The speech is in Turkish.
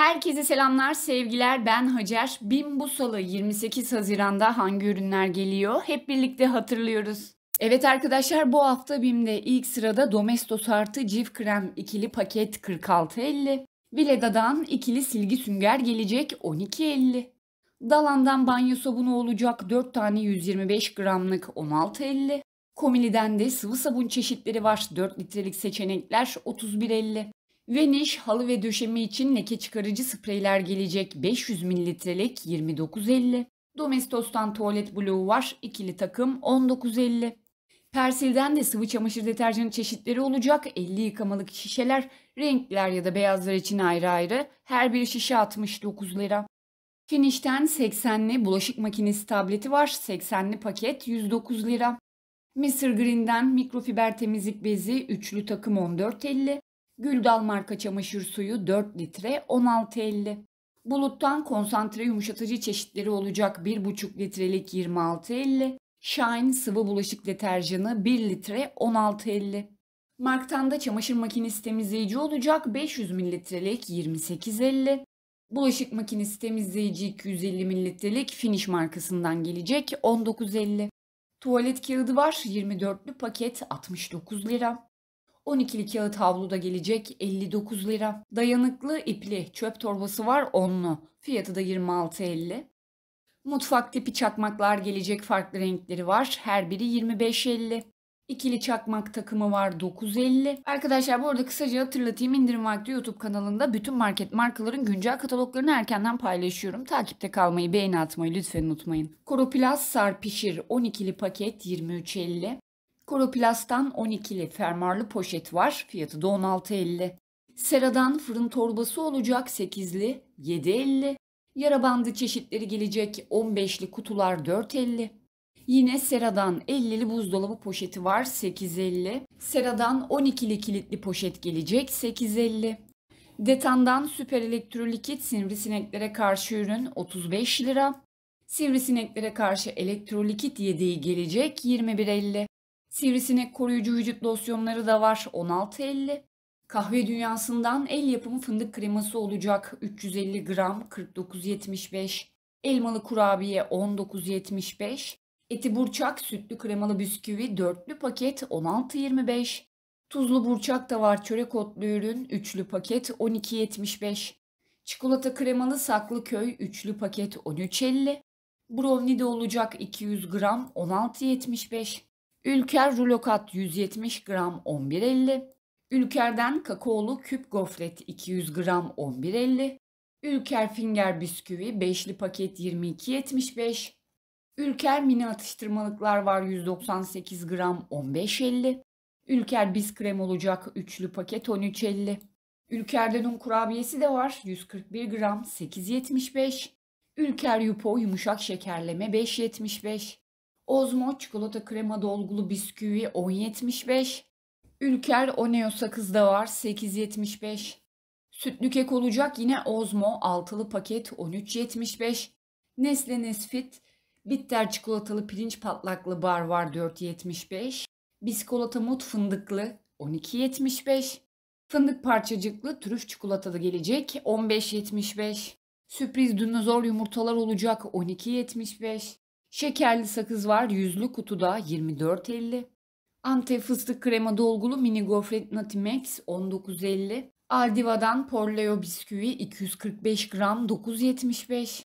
Herkese selamlar, sevgiler. Ben Hacer. Bin bu salı 28 Haziran'da hangi ürünler geliyor? Hep birlikte hatırlıyoruz. Evet arkadaşlar bu hafta BİM'de ilk sırada Domestos artı cif krem ikili paket 46.50. Vileda'dan ikili silgi sünger gelecek 12.50. Dalan'dan banyo sabunu olacak 4 tane 125 gramlık 16.50. Komili'den de sıvı sabun çeşitleri var 4 litrelik seçenekler 31.50. Vanish halı ve döşeme için leke çıkarıcı spreyler gelecek 500 mililitrelik 29.50. Domestos'tan tuvalet bloğu var ikili takım 19.50. Persil'den de sıvı çamaşır deterjanı çeşitleri olacak 50 yıkamalık şişeler renkler ya da beyazlar için ayrı ayrı her bir şişe 69 lira. Finish'ten 80'li bulaşık makinesi tableti var 80'li paket 109 lira. Mr. Green'den mikrofiber temizlik bezi üçlü takım 14.50. Güldal marka çamaşır suyu 4 litre 16.50. Buluttan konsantre yumuşatıcı çeşitleri olacak 1,5 litrelik 26.50. Shine sıvı bulaşık deterjanı 1 litre 16.50. Marktan da çamaşır makinesi temizleyici olacak 500 mililitrelik 28.50. Bulaşık makinesi temizleyici 250 mililitrelik Finish markasından gelecek 19.50. Tuvalet kağıdı var 24'lü paket 69 lira. 12'li kağıt havlu da gelecek 59 lira. Dayanıklı ipli çöp torbası var 10'lu. Fiyatı da 26.50. Mutfak tipi çakmaklar gelecek farklı renkleri var. Her biri 25.50. İkili çakmak takımı var 9.50. Arkadaşlar bu arada kısaca hatırlatayım indirim vakti YouTube kanalında bütün market markaların güncel kataloglarını erkenden paylaşıyorum. Takipte kalmayı, beğeni atmayı lütfen unutmayın. Koroplast sar pişir 12'li paket 23.50. Koroplast'tan 12'li fermuarlı poşet var. Fiyatı da 16.50. Sera'dan fırın torbası olacak 8'li 7.50. Yara bandı çeşitleri gelecek 15'li kutular 4.50. Yine Sera'dan 50'li buzdolabı poşeti var 8.50. Sera'dan 12'li kilitli poşet gelecek 8.50. Detandan süper elektrolikit sivrisineklere karşı ürün 35 lira. Sivrisineklere karşı elektrolikit yedeği gelecek 21.50. Sivrisinek koruyucu vücut losyonları da var 16.50. Kahve dünyasından el yapımı fındık kreması olacak 350 gram 49.75. Elmalı kurabiye 19.75. Eti burçak sütlü kremalı bisküvi dörtlü paket 16.25. Tuzlu burçak da var çörek otlu ürün üçlü paket 12.75. Çikolata kremalı saklı köy üçlü paket 13.50. Brownie de olacak 200 gram 16.75. Ülker rulokat 170 gram 11.50. Ülkerden kakaolu küp gofret 200 gram 11.50. Ülker finger bisküvi 5'li paket 22.75. Ülker mini atıştırmalıklar var 198 gram 15.50. Ülker Biz krem olacak 3'lü paket 13.50. Ülkerden un kurabiyesi de var 141 gram 8.75. Ülker yupo yumuşak şekerleme 5.75. Ozmo çikolata krema dolgulu bisküvi 10.75. Ülker Oneo sakız da var 8.75. Sütlü kek olacak yine Ozmo altılı paket 13.75. Nesle Nesfit bitter çikolatalı pirinç patlaklı bar var 4.75. Biskolata mut fındıklı 12.75. Fındık parçacıklı trüf çikolatalı gelecek 15.75. Sürpriz dinozor yumurtalar olacak 12.75. Şekerli sakız var yüzlü kutuda 24.50. Antep fıstık krema dolgulu mini gofret Natimex 19.50. Aldiva'dan Porleo bisküvi 245 gram 9.75.